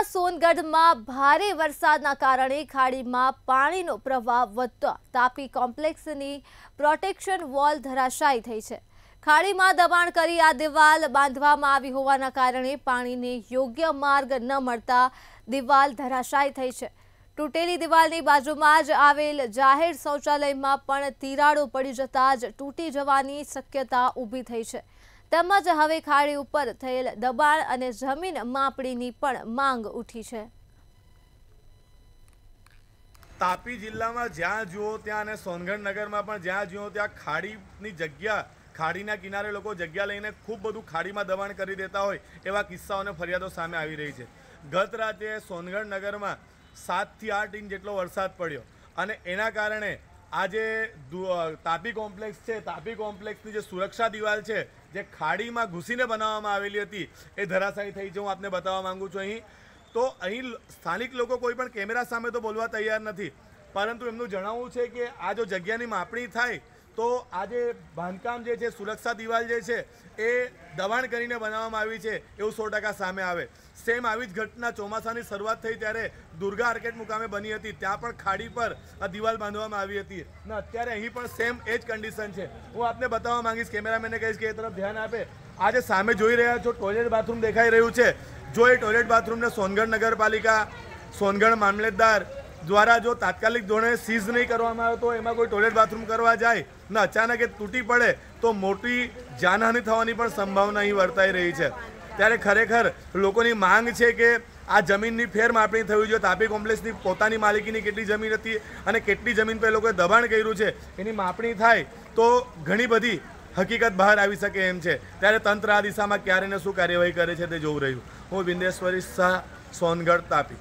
કચ્છના સોનગઢમાં ભારે વરસાદના કારણે ખાડીમાં પાણીનો પ્રવાહ વધતો તાપી કોમ્પ્લેક્સની પ્રોટેક્શન વોલ ધરાશાયી થઈ છે ખાડીમાં દબાણ કરી આ દિવાલ બાંધવામાં આવી હોવાના કારણે પાણીને યોગ્ય માર્ગ ન મળતા દિવાલ ધરાશાયી થઈ છે તૂટેલી દિવાલની બાજુમાં જ આવેલ જાહેર શૌચાલયમાં પણ તિરાડો પડી જતા જ તૂટી જવાની શક્યતા ઊભી થઈ છે તેમજ હવે ખાડી ઉપર થયેલ દબાણ અને જમીન માપણીની પણ માંગ ઉઠી છે તાપી જિલ્લામાં જ્યાં જુઓ ત્યાં અને સોનગઢ નગરમાં પણ જ્યાં જુઓ ત્યાં ખાડીની જગ્યા ખાડીના કિનારે લોકો જગ્યા લઈને ખૂબ બધું ખાડીમાં દબાણ કરી દેતા હોય એવા કિસ્સાઓને ફરિયાદો સામે આવી રહી છે ગત રાત્રે સોનગઢ નગરમાં સાતથી આઠ ઇંચ જેટલો વરસાદ પડ્યો અને એના કારણે આ જે તાપી કોમ્પ્લેક્સ છે તાપી કોમ્પ્લેક્સની જે સુરક્ષા દિવાલ છે જે ખાડીમાં ઘૂસીને બનાવવામાં આવેલી હતી એ ધરાશાયી થઈ છે હું આપને બતાવવા માગું છું અહીં તો અહીં સ્થાનિક લોકો કોઈ પણ કેમેરા સામે તો બોલવા તૈયાર નથી પરંતુ એમનું જણાવવું છે કે આ જો જગ્યાની માપણી થાય તો આજે બાંધકામ જે છે સુરક્ષા દિવાલ જે છે એ દબાણ કરીને બનાવવામાં આવી છે એવું સો ટકા સામે આવે સેમ આવી જ ઘટના ચોમાસાની શરૂઆત થઈ ત્યારે દુર્ગા આર્કેટ મુકામે બની હતી ત્યાં પણ ખાડી પર આ દિવાલ બાંધવામાં આવી હતી ને અત્યારે અહીં પણ સેમ એ જ કન્ડિશન છે હું આપને બતાવવા માંગીશ કેમેરામેને કહીશ કે એ તરફ ધ્યાન આપે આજે સામે જોઈ રહ્યા છો ટોયલેટ બાથરૂમ દેખાઈ રહ્યું છે જો એ ટોયલેટ બાથરૂમને સોનગઢ નગરપાલિકા સોનગઢ મામલતદાર દ્વારા જો તાત્કાલિક ધોરણે સીઝ નહીં કરવામાં આવે તો એમાં કોઈ ટોયલેટ બાથરૂમ કરવા જાય ને અચાનક એ તૂટી પડે તો મોટી જાનહાનિ થવાની પણ સંભાવના અહીં વર્તાઈ રહી છે ત્યારે ખરેખર લોકોની માંગ છે કે આ જમીનની ફેરમાપણી થવી જોઈએ તાપી કોમ્પ્લેક્સની પોતાની માલિકીની કેટલી જમીન હતી અને કેટલી જમીન પર એ લોકોએ દબાણ કર્યું છે એની માપણી થાય તો ઘણી બધી હકીકત બહાર આવી શકે એમ છે ત્યારે તંત્ર આ દિશામાં ક્યારે ને શું કાર્યવાહી કરે છે તે જોવું રહ્યું હું બિંદેશ્વરી શાહ સોનગઢ તાપી